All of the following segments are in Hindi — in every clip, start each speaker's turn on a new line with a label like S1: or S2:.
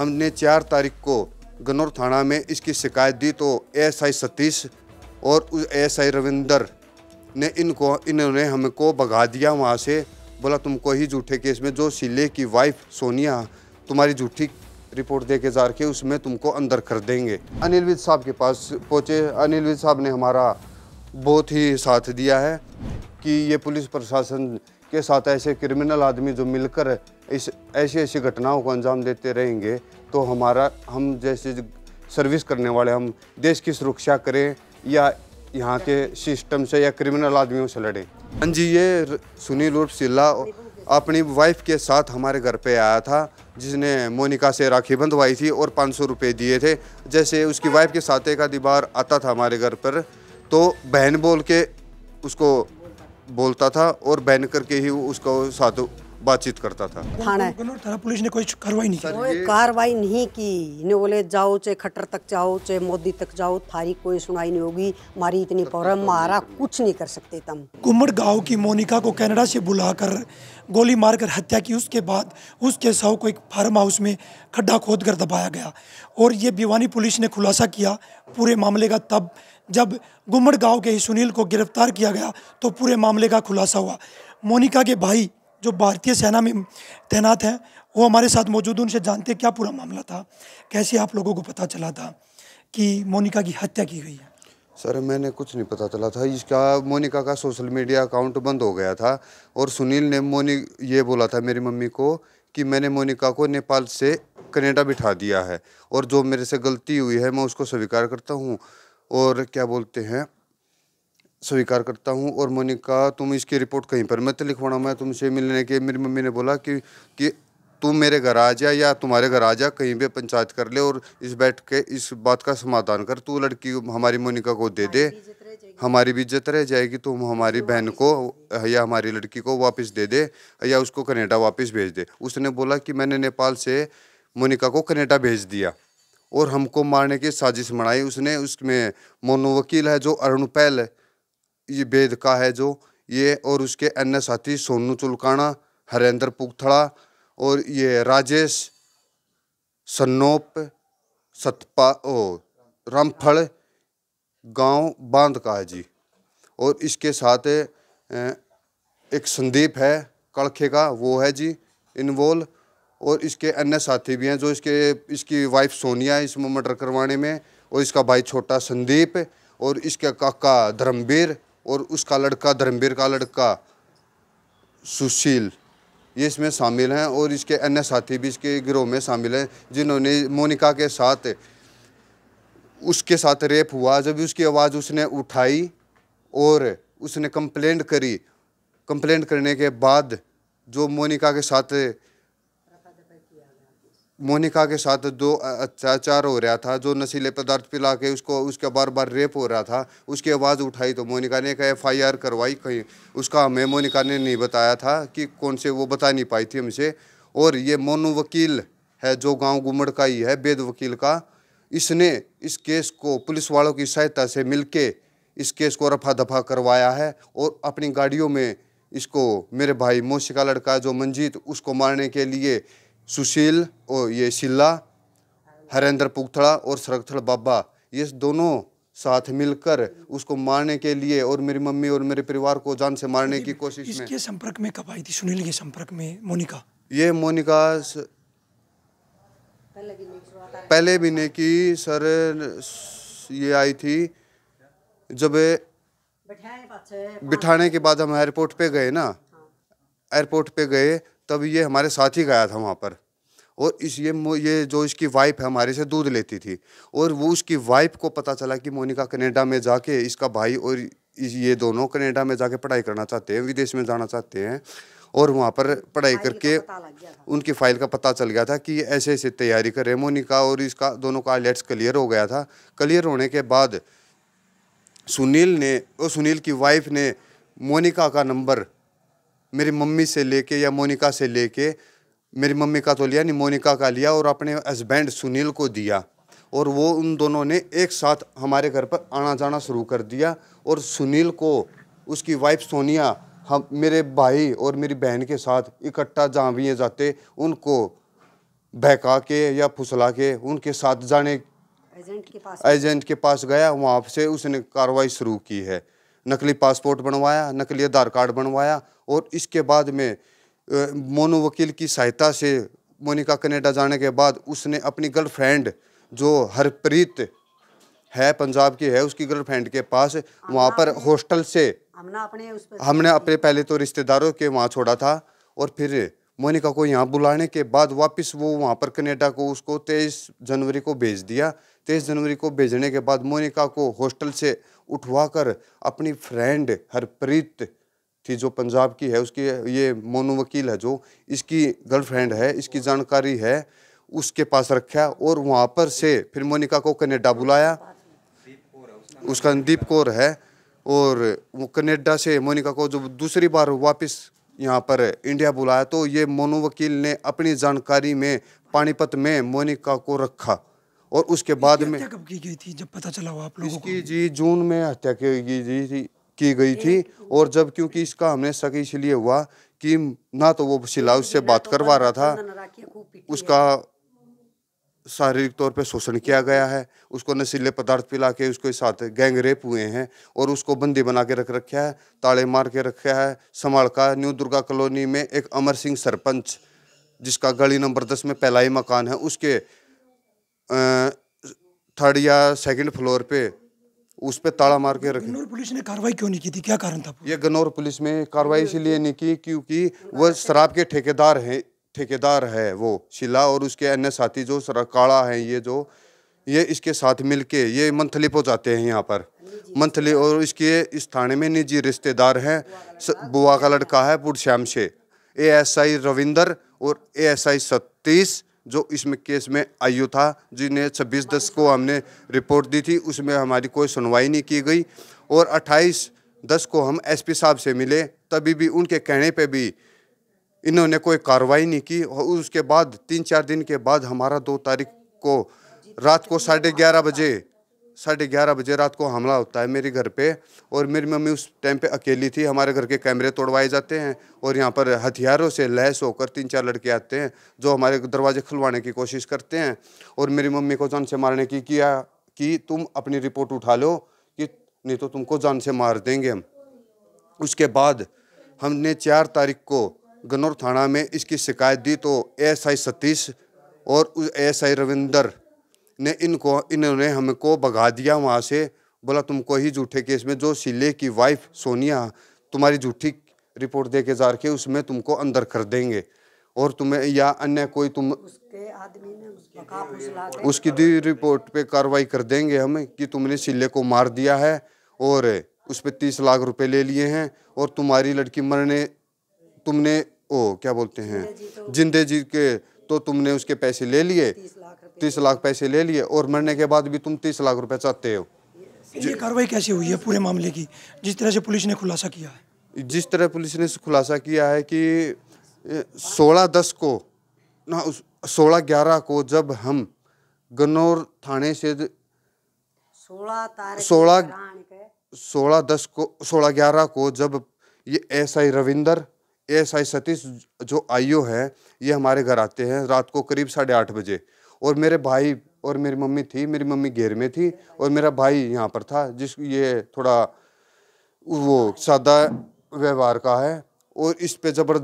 S1: हमने चार तारीख को गनौर थाना में इसकी शिकायत दी तो एस आई सतीश और एस आई रविंदर ने इनको इन्होंने हमको भगा दिया वहाँ से बोला तुमको ही झूठे केस में जो सिले की वाइफ सोनिया तुम्हारी झूठी रिपोर्ट दे के जा रखे उसमें तुमको अंदर कर देंगे अनिल विज साहब के पास पहुँचे अनिल विज साहब ने हमारा बहुत ही साथ दिया है कि ये पुलिस प्रशासन के साथ ऐसे क्रिमिनल आदमी जो मिलकर इस ऐसी ऐसी घटनाओं को अंजाम देते रहेंगे तो हमारा हम जैसे सर्विस करने वाले हम देश की सुरक्षा करें या यहाँ के सिस्टम से या क्रिमिनल आदमियों से लड़ें हाँ जी ये सुनील उर्फ सिल्ला अपनी वाइफ के साथ हमारे घर पे आया था जिसने मोनिका से राखी बंधवाई थी और पाँच सौ रुपये दिए थे जैसे उसकी वाइफ के साथ एक दीवार आता था हमारे घर पर तो बहन बोल के उसको बोलता था और बैन करके ही उसका साथ बातचीत करता था
S2: थाना थाना पुलिस ने कोई कार्रवाई नहीं
S3: की कार्रवाई नहीं की इन्हें बोले जाओ चाहे खट्टर तक जाओ चाहे मोदी तक जाओ थारी कोई सुनाई नहीं होगी हमारी इतनी पावर तो मारा कुछ नहीं कर सकते तम
S2: कुमड़ गांव की मोनिका को कनाडा से बुलाकर गोली मारकर हत्या की उसके बाद उसके शव को एक फार्म हाउस में खड्डा खोद कर दबाया गया और ये भिवानी पुलिस ने खुलासा किया पूरे मामले का तब जब गुमड़ गांव के ही सुनील को गिरफ्तार किया गया तो पूरे मामले का खुलासा हुआ मोनिका के भाई जो भारतीय सेना में तैनात हैं वो हमारे साथ मौजूद उनसे जानते क्या पूरा मामला था कैसे आप लोगों को पता चला था कि मोनिका की हत्या की गई है
S1: सर मैंने कुछ नहीं पता चला था इसका मोनिका का सोशल मीडिया अकाउंट बंद हो गया था और सुनील ने मोनी ये बोला था मेरी मम्मी को कि मैंने मोनिका को नेपाल से कनेडा बिठा दिया है और जो मेरे से गलती हुई है मैं उसको स्वीकार करता हूँ और क्या बोलते हैं स्वीकार करता हूँ और मैंने कहा तुम इसकी रिपोर्ट कहीं पर मैं तो लिखवाना मैं तुमसे मिलने के मेरी मम्मी ने बोला कि कि तुम मेरे घर आ जा या तुम्हारे घर आ जा कहीं भी पंचायत कर ले और इस बैठ के इस बात का समाधान कर तू लड़की हमारी मोनिका को दे दे हमारी भी इज्जत रह जाएगी तुम हमारी बहन को या हमारी लड़की को वापस दे दे या उसको कनेडा वापस भेज दे उसने बोला कि मैंने नेपाल से मोनिका को कनेडा भेज दिया और हमको मारने की साजिश बनाई उसने उसमें मोनोवकील है जो अरुण पैल ये वेद का है जो ये और उसके अन्य साथी सोनू चुलकाना हरेंद्र पुखथड़ा और ये राजेश सन्नोप सतपा ओ रामफल गांव बांध का है जी और इसके साथ एक संदीप है कड़खे का वो है जी इन्वॉल्व और इसके अन्य साथी भी हैं जो इसके इसकी वाइफ सोनिया है इसमें मर्डर करवाने में और इसका भाई छोटा संदीप और इसका काका धर्मवीर और उसका लड़का धर्मवीर का लड़का सुशील ये इसमें शामिल हैं और इसके अन्य साथी भी इसके गिरोह में शामिल हैं जिन्होंने मोनिका के साथ उसके साथ रेप हुआ जब उसकी आवाज़ उसने उठाई और उसने कंप्लेंट करी कंप्लेंट करने के बाद जो मोनिका के साथ मोनिका के साथ जो अत्याचार हो रहा था जो नशीले पदार्थ पिला के उसको उसका बार बार रेप हो रहा था उसकी आवाज़ उठाई तो मोनिका ने कहा एफ आई आर करवाई कहीं उसका हमें मोनिका ने नहीं बताया था कि कौन से वो बता नहीं पाई थी हमसे और ये मोनू वकील है जो गांव गुमड़ का ही है बेद वकील का इसने इस केस को पुलिस वालों की सहायता से के इस केस को रफा दफा करवाया है और अपनी गाड़ियों में इसको मेरे भाई मोशी का लड़का जो मंजीत उसको मारने के लिए सुशील और ये शिला हरेंद्र पुखथड़ा और सरगथड़ बाबा ये दोनों साथ मिलकर उसको मारने के लिए और मेरी मम्मी और मेरे परिवार को जान से मारने की कोशिश इसके में
S2: संपर्क में कब आई थी सुनील के संपर्क में मोनिका
S1: ये मोनिका स... पहले भी नहीं की सर ये आई थी जब बिठाने के बाद हम एयरपोर्ट पे गए ना एयरपोर्ट हाँ। पे गए तब ये हमारे साथ ही गया था वहाँ पर और इस ये ये जो इसकी वाइफ है हमारे से दूध लेती थी और वो उसकी वाइफ को पता चला कि मोनिका कनेडा में जाके इसका भाई और ये दोनों कनेडा में जाके पढ़ाई करना चाहते हैं विदेश में जाना चाहते हैं और वहाँ पर पढ़ाई करके उनकी फ़ाइल का पता चल गया था कि ऐसे ऐसे तैयारी कर रहे मोनिका और इसका दोनों का आइलेट्स क्लियर हो गया था क्लियर होने के बाद सुनील ने और सुनील की वाइफ ने मोनिका का नंबर मेरी मम्मी से लेके या मोनिका से लेके मेरी मम्मी का तो लिया नहीं मोनिका का लिया और अपने हस्बैंड सुनील को दिया और वो उन दोनों ने एक साथ हमारे घर पर आना जाना शुरू कर दिया और सुनील को उसकी वाइफ सोनिया हम मेरे भाई और मेरी बहन के साथ इकट्ठा जहाँ भी जाते उनको बहका के या फुसला के उनके साथ जाने एजेंट के पास एजेंट के पास गया वहाँ से उसने कार्रवाई शुरू की है नकली पासपोर्ट बनवाया नकली आधार कार्ड बनवाया और इसके बाद में मोनू वकील की सहायता से मोनिका कनेडा जाने के बाद उसने अपनी गर्लफ्रेंड जो हरप्रीत है पंजाब की है उसकी गर्लफ्रेंड के पास वहाँ पर हॉस्टल से
S3: हमने अपने हमने अपने
S1: पहले तो रिश्तेदारों के वहाँ छोड़ा था और फिर मोनिका को यहाँ बुलाने के बाद वापस वो वहाँ पर कनेडा को उसको तेईस जनवरी को भेज दिया तेईस जनवरी को भेजने के बाद मोनिका को हॉस्टल से उठवा कर अपनी फ्रेंड हरप्रीत थी जो पंजाब की है उसकी ये मोनू वकील है जो इसकी गर्लफ्रेंड है इसकी जानकारी है उसके पास रखा और वहाँ पर से फिर मोनिका को कनेडा बुलाया उसका दीप कौर है और वो कनेडा से मोनिका को जब दूसरी बार वापस यहाँ पर इंडिया बुलाया तो ये मोनू वकील ने अपनी जानकारी में पानीपत में मोनिका को रखा और उसके बाद में कब की गई थी जब पता चला आप लोगों को जी जून में हत्या की गई थी की गई थी और जब क्योंकि इसका हमने शक इसलिए हुआ कि ना तो वो सिला तो उससे बात तो करवा रहा था उसका शारीरिक तौर पे शोषण किया गया है उसको नशीले पदार्थ पिला के उसके साथ गैंग रेप हुए हैं और उसको बंदी बना के रख रखा है ताले मार के रखा है समाड़का न्यू दुर्गा कॉलोनी में एक अमर सिंह सरपंच जिसका गली नंबर दस में पहला ही मकान है उसके थर्ड या सेकंड फ्लोर पे उस पर ताला मार के रखे गनौर पुलिस ने कार्रवाई क्यों नहीं की थी क्या कारण था ये गनौर पुलिस में कार्रवाई इसलिए नहीं की क्योंकि वह शराब के ठेकेदार हैं ठेकेदार है वो शिला और उसके अन्य साथी जो काड़ा हैं ये जो ये इसके साथ मिलके ये मंथली पहुँचाते हैं यहाँ पर मंथली और इसके इस थाने में निजी रिश्तेदार हैं बुआ का लड़का है पुरश्याम से ए एस आई रविंदर और ए एस आई सतीश जो इसमें केस में आयु था जिन्हें छब्बीस दस को हमने रिपोर्ट दी थी उसमें हमारी कोई सुनवाई नहीं की गई और अट्ठाईस दस को हम एसपी साहब से मिले तभी भी उनके कहने पर भी इन्होंने कोई कार्रवाई नहीं की और उसके बाद तीन चार दिन के बाद हमारा दो तारीख को रात को साढ़े ग्यारह बजे साढ़े ग्यारह बजे रात को हमला होता है मेरे घर पे और मेरी मम्मी उस टाइम पे अकेली थी हमारे घर के कैमरे तोड़वाए जाते हैं और यहाँ पर हथियारों से लहस होकर तीन चार लड़के आते हैं जो हमारे दरवाजे खुलवाने की कोशिश करते हैं और मेरी मम्मी को जान से मारने की किया कि तुम अपनी रिपोर्ट उठा लो कि नहीं तो तुमको जान से मार देंगे हम उसके बाद हमने चार तारीख को गनौर थाना में इसकी शिकायत दी तो एसआई सतीश और एसआई रविंदर ने इनको इन्होंने हमको भगा दिया वहाँ से बोला तुमको ही झूठे केस में जो सिले की वाइफ सोनिया तुम्हारी झूठी रिपोर्ट दे के जा के उसमें तुमको अंदर कर देंगे और तुम्हें या अन्य कोई तुम उसके आदमी
S3: ने उसकी
S1: दी रिपोर्ट पे कार्रवाई कर देंगे हम कि तुमने सिले को मार दिया है और उस पर तीस लाख रुपए ले लिए हैं और तुम्हारी लड़की मरने तुमने ओ क्या बोलते हैं जिंदे जी के तो तुमने उसके पैसे ले लिए तीस लाख पैसे ले लिए और मरने के बाद भी तुम तीस लाख रुपए चाहते हो
S2: ये कार्रवाई कैसे हुई है पूरे मामले की जिस तरह से पुलिस ने खुलासा किया
S1: है जिस तरह पुलिस ने खुलासा किया है कि सोलह दस को ना उस सोलह ग्यारह को जब हम गन्नौर थाने से
S3: सोलह
S1: सोलह दस को सोलह ग्यारह को जब ये S I Ravinder S I Satish जो आईओ है ये हमारे घर आते हैं रात को करीब साढ़े आठ बजे और मेरे भाई और मेरी मम्मी थी मेरी मम्मी घेर में थी और मेरा भाई यहाँ पर था जिस ये थोड़ा वो सादा व्यवहार का है और इस पे जबर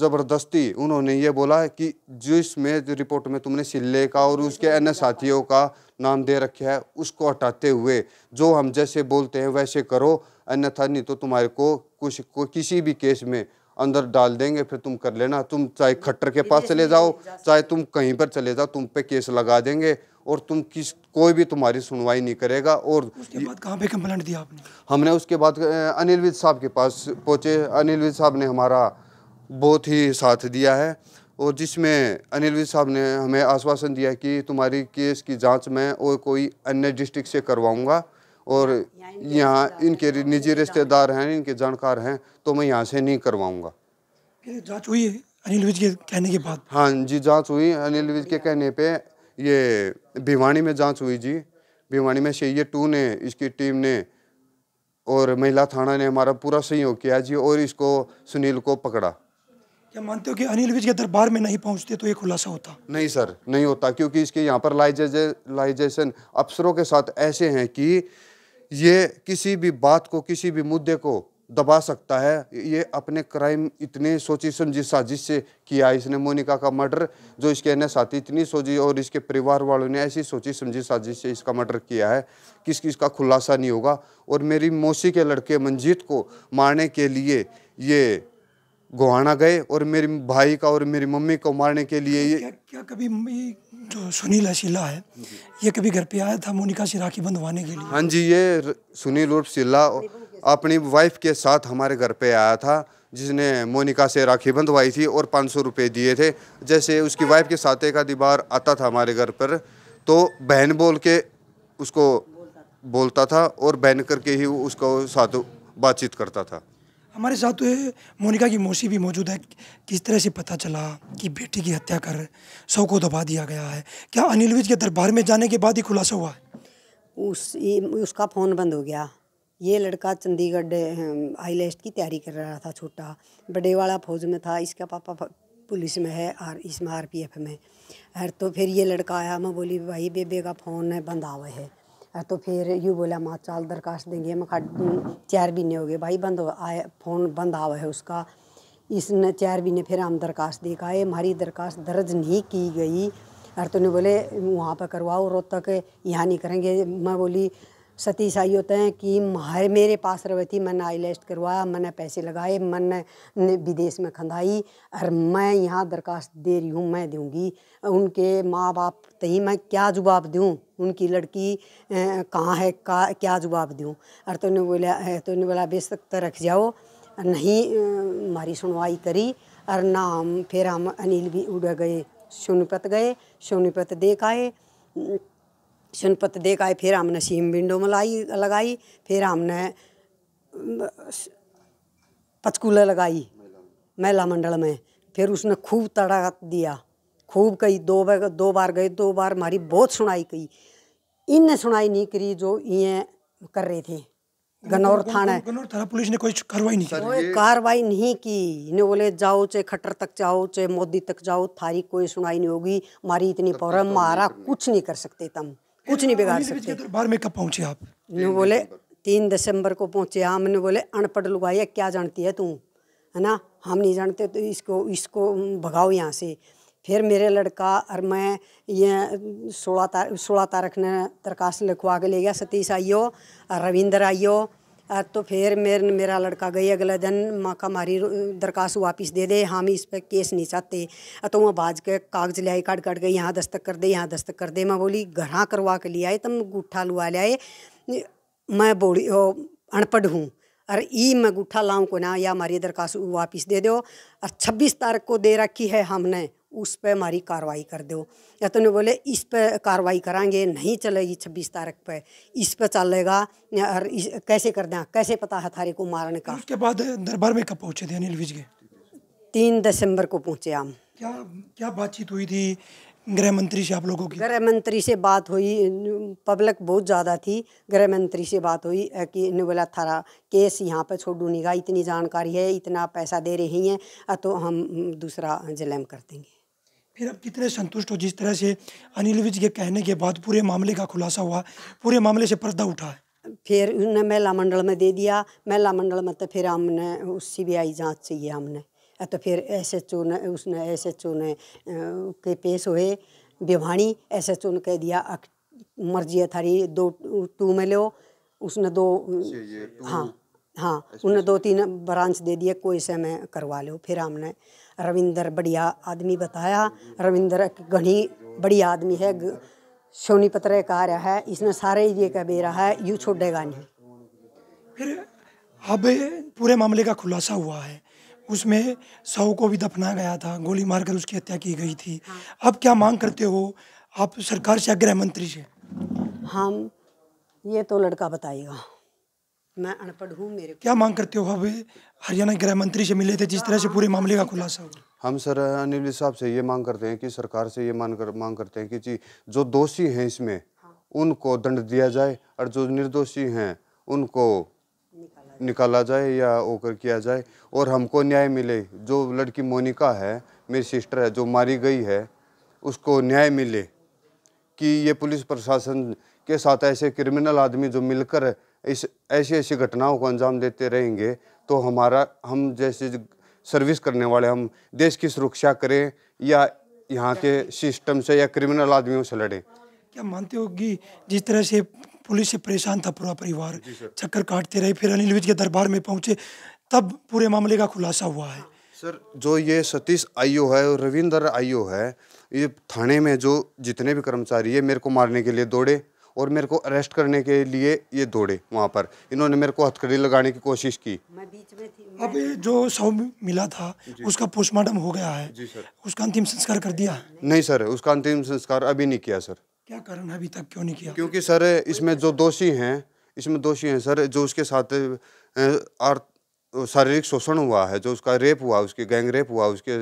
S1: ज़बरदस्ती उन्होंने ये बोला कि जिसमें रिपोर्ट में तुमने सिल्ले का और उसके अन्य साथियों का नाम दे रखा है उसको हटाते हुए जो हम जैसे बोलते हैं वैसे करो अन्यथा नहीं तो तुम्हारे को कुछ को किसी भी केस में अंदर डाल देंगे फिर तुम कर लेना तुम चाहे खट्टर के पास चले जाओ चाहे तुम कहीं पर चले जाओ तुम पे केस लगा देंगे और तुम किस कोई भी तुम्हारी सुनवाई नहीं करेगा और उसके
S2: बाद कहाँ पे कंप्लेंट दिया आपने
S1: हमने उसके बाद अनिल विज साहब के पास पहुँचे अनिल विज साहब ने हमारा बहुत ही साथ दिया है और जिसमें अनिल विज साहब ने हमें आश्वासन दिया कि तुम्हारी केस की जाँच मैं और कोई अन्य डिस्ट्रिक्ट से करवाऊँगा और यहाँ इनके निजी रिश्तेदार हैं इनके जानकार हैं तो मैं यहाँ से नहीं करवाऊँगा
S2: जाँच हुई अनिल विज के कहने के बाद हाँ
S1: जी जाँच हुई अनिल विज के कहने पे ये भिवानी में जाँच हुई जी भिवानी में शैय टू ने इसकी टीम ने और महिला थाना ने हमारा पूरा सहयोग किया जी और इसको सुनील को पकड़ा
S2: क्या मानते हो कि अनिल विज के दरबार में नहीं पहुंचते तो ये खुलासा होता
S1: नहीं सर नहीं होता क्योंकि इसके यहाँ पर लाइजेशन अफसरों के साथ ऐसे हैं कि ये किसी भी बात को किसी भी मुद्दे को दबा सकता है ये अपने क्राइम इतने सोची समझी साजिश से किया इसने मोनिका का मर्डर जो इसके अन्य साथी इतनी सोची और इसके परिवार वालों ने ऐसी सोची समझी साजिश से इसका मर्डर किया है किस किस का खुलासा नहीं होगा और मेरी मौसी के लड़के मंजीत को मारने के लिए ये गोहाना गए और मेरे भाई का और मेरी मम्मी को मारने के लिए ये क्या,
S2: क्या कभी जो सुनील है है ये कभी घर पे आया था मोनिका से राखी बंधवाने के लिए
S1: हाँ जी ये सुनील उर्फ शिला अपनी वाइफ के साथ हमारे घर पे आया था जिसने मोनिका से राखी बंधवाई थी और पाँच सौ रुपये दिए थे जैसे उसकी वाइफ के साथ एक आधी बार आता था हमारे घर पर तो बहन बोल के उसको बोलता था और बहन करके ही उसको साथ बातचीत करता था
S2: हमारे साथ तो मोनिका की मौसी भी मौजूद है किस तरह से पता चला कि बेटी की हत्या कर सौ को दबा दिया गया है क्या अनिल विज के दरबार में जाने के बाद ही खुलासा हुआ है
S3: उस उसका फ़ोन बंद हो गया ये लड़का चंडीगढ़ आई की तैयारी कर रहा था छोटा बड़े वाला फौज में था इसका पापा पुलिस में है और इसमें आर पी एफ में और तो फिर ये लड़का आया मैं बोली भाई बेबे का फ़ोन बंद आवा है तो फिर यूँ बोला माँ चाल दरखास्त देंगे मैं हम्म, चार महीने हो गए भाई बंद हो आए फ़ोन बंद आवा है उसका इसने चार महीने फिर हम दरखास्त देखा है हमारी दरखास्त दर्ज नहीं की गई और तो ने बोले वहाँ पर करवाओ रो तक यहाँ नहीं करेंगे मैं बोली सतीश आई होते हैं कि हर मेरे पास रवे थी मैंने आई लेस्ट करवाया मैंने पैसे लगाए मैंने विदेश में खंदाई और मैं यहाँ दरखास्त दे रही हूँ मैं दूँगी उनके माँ बाप तही मैं क्या जवाब दूँ उनकी लड़की कहाँ है का क्या जवाब दूँ अरे तो ने बोला है तो बोला बेशक तो रख जाओ नहीं हमारी सुनवाई करी और ना हम फिर हम अनिल भी उड़ गए सोनीपत गए सोनीपत देख आए सोनीपत देख आए फिर हमने सीम विंडो में लाई लगाई फिर हमने पचकूला लगाई महिला मंडल में फिर उसने खूब तड़ा दिया खूब कही दो बार दो बार गए दो बार हमारी बहुत सुनाई कही इनने सुनाई नहीं करी जो ये कर रहे थे गनौर थाना गनौर
S2: थाना पुलिस ने कोई कार्रवाई नहीं की
S3: कार्रवाई नहीं की इन्हें बोले जाओ चाहे खट्टर तक जाओ चाहे मोदी तक जाओ थारी कोई सुनाई नहीं होगी मारी इतनी पावर तो मारा कुछ नहीं कर सकते तम कुछ नहीं बिगाड़ सकते
S2: बार में कब पहुंचे आप इन्हें बोले
S3: तीन दिसंबर को पहुंचे हमने बोले अनपढ़ लुगाई क्या जानती है तू है ना हम नहीं जानते तो इसको इसको भगाओ यहाँ से फिर मेरे लड़का और मैं ये सोलह तार सोलह तारीख ने दरखास्त लिखवा के ले गया सतीश आइयो और आइयो तो फिर मेरे मेरा लड़का गई अगले दिन माँ का हमारी दरखास्त वापस दे दे हम हाँ इस पर केस नहीं चाहते तो वो बाज के कागज ले आई काट काट गई यहाँ दस्तक कर दे यहाँ दस्तक कर दे मैं बोली घर करवा के लिए आए तुम गुट्ठा लुआ ले आए मैं बोली अनपढ़ हूँ अरे ई मैं गुट्ठा लाऊं को ना या हमारी दरखास्त वापस दे दो और छब्बीस तारीख को दे रखी है हमने उस पर हमारी कार्रवाई कर दो या तो उन्हें बोले इस पर कार्रवाई करेंगे नहीं चलेगी छब्बीस तारीख पे इस पर चलेगा और इस, कैसे कर दें कैसे पता है थारे को मारने का
S2: उसके बाद दरबार में कब पहुँचे थे अनिल विज के
S3: तीन दिसंबर को पहुँचे हम क्या क्या बातचीत हुई थी गृह मंत्री से आप लोगों की गृह मंत्री से बात हुई पब्लिक बहुत ज़्यादा थी गृह मंत्री से बात हुई कि ने बोला थारा केस यहाँ पर छोड़ू निगा इतनी जानकारी है इतना पैसा दे रही हैं तो हम दूसरा जिले में कर देंगे
S2: फिर अब कितने संतुष्ट हो जिस तरह से अनिल विज के कहने के बाद पूरे मामले का खुलासा हुआ पूरे मामले से पर्दा उठा
S3: फिर उन्हें महिला मंडल में दे दिया महिला मंडल में तो फिर हमने उस सी बी आई जाँच चाहिए हमने तो फिर एस एच ओ ने उसने एस एच ओ ने के पेश हुए भिवाणी एस एच ओ ने कह दिया मर्जी है थारी दो टू में लो उसने दो हाँ हाँ उन्हें दो तीन ब्रांच दे दिए कोई से मैं करवा लो फिर हमने रविंदर बढ़िया आदमी बताया रविंदर एक घनी बढ़िया आदमी है सोनी पत्र आ रहा है इसने सारे ये कह रहा है यू छोड़ेगा नहीं
S2: फिर अब पूरे मामले का खुलासा हुआ है उसमें सौ को भी दफना गया था गोली मारकर उसकी हत्या की गई थी हाँ। अब क्या मांग करते हो आप सरकार से गृह मंत्री से
S3: हम ये तो लड़का बताएगा मैं अनपढ़ हूँ मेरे क्या
S2: मांग करते हो अब हरियाणा गृह मंत्री से मिले थे जिस तरह से पूरे मामले का खुलासा हुआ
S1: हम सर अनिल साहब से ये मांग करते हैं कि सरकार से ये मांग कर मांग करते हैं कि जी जो दोषी हैं इसमें हाँ। उनको दंड दिया जाए और जो निर्दोषी हैं उनको निकाला जाए या ओकर किया जाए और हमको न्याय मिले जो लड़की मोनिका है मेरी सिस्टर है जो मारी गई है उसको न्याय मिले कि ये पुलिस प्रशासन के साथ ऐसे क्रिमिनल आदमी जो मिलकर इस ऐसी ऐसी घटनाओं को अंजाम देते रहेंगे तो हमारा हम जैसे सर्विस करने वाले हम देश की सुरक्षा करें या यहाँ के सिस्टम से या क्रिमिनल आदमियों से लड़ें
S2: क्या मानते हो कि जिस तरह से पुलिस से परेशान था पूरा परिवार चक्कर काटते रहे फिर अनिल विज के दरबार में पहुंचे तब पूरे मामले का खुलासा हुआ है
S1: सर जो ये सतीश आईओ है और रविंदर आईओ है ये थाने में जो जितने भी कर्मचारी है मेरे को मारने के लिए दौड़े और मेरे को अरेस्ट करने के लिए ये दौड़े वहाँ पर इन्होंने मेरे को हथकड़ी लगाने की कोशिश की मैं बीच
S2: में थी अब जो शव मिला था उसका पोस्टमार्टम हो गया है जी सर उसका अंतिम संस्कार कर दिया
S1: नहीं सर उसका अंतिम संस्कार अभी नहीं किया सर
S2: क्या कारण अभी तक क्यों नहीं किया क्योंकि
S1: सर इसमें जो दोषी हैं इसमें दोषी हैं सर जो उसके साथ शारीरिक शोषण हुआ है जो उसका रेप हुआ उसके गैंग रेप हुआ उसके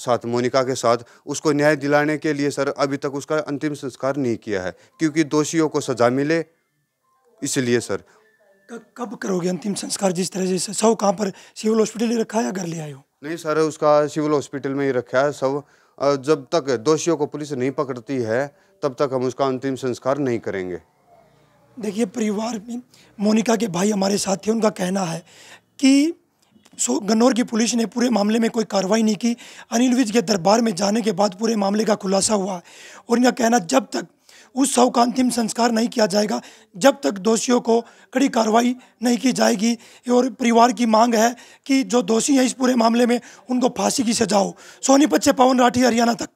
S1: साथ मोनिका के साथ उसको न्याय दिलाने के लिए सर अभी तक उसका अंतिम संस्कार नहीं किया है क्योंकि दोषियों को सजा मिले इसलिए सर
S2: कब करोगे अंतिम संस्कार जिस तरह से सब कहाँ पर सिविल हॉस्पिटल ही रखा है या घर ले आए हो
S1: नहीं सर उसका सिविल हॉस्पिटल में ही रखा है सब जब तक दोषियों को पुलिस नहीं पकड़ती है तब तक हम उसका अंतिम संस्कार नहीं करेंगे
S2: देखिए परिवार में मोनिका के भाई हमारे साथ थे उनका कहना है कि सो गन्नौर की पुलिस ने पूरे मामले में कोई कार्रवाई नहीं की अनिल विज के दरबार में जाने के बाद पूरे मामले का खुलासा हुआ और इनका कहना जब तक उस शव का अंतिम संस्कार नहीं किया जाएगा जब तक दोषियों को कड़ी कार्रवाई नहीं की जाएगी और परिवार की मांग है कि जो दोषी हैं इस पूरे मामले में उनको फांसी की सजा हो सोनीपत से पवन राठी हरियाणा तक